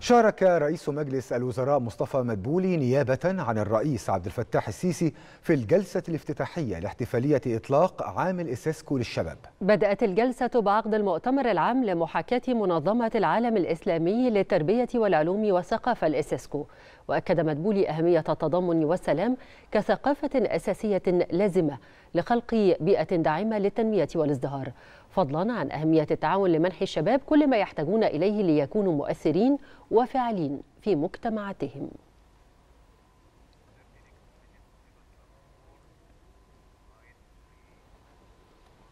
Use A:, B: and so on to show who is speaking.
A: شارك رئيس مجلس الوزراء مصطفى مدبولي نيابة عن الرئيس عبد الفتاح السيسي في الجلسة الافتتاحية لاحتفالية إطلاق عام الإساسكو للشباب
B: بدأت الجلسة بعقد المؤتمر العام لمحاكاة منظمة العالم الإسلامي للتربية والعلوم والثقافة الإساسكو وأكد مدبولي أهمية التضامن والسلام كثقافة أساسية لازمة لخلق بيئة داعمة للتنمية والازدهار فضلا عن أهمية التعاون لمنح الشباب كل ما يحتاجون إليه ليكونوا مؤثرين وفاعلين في مجتمعاتهم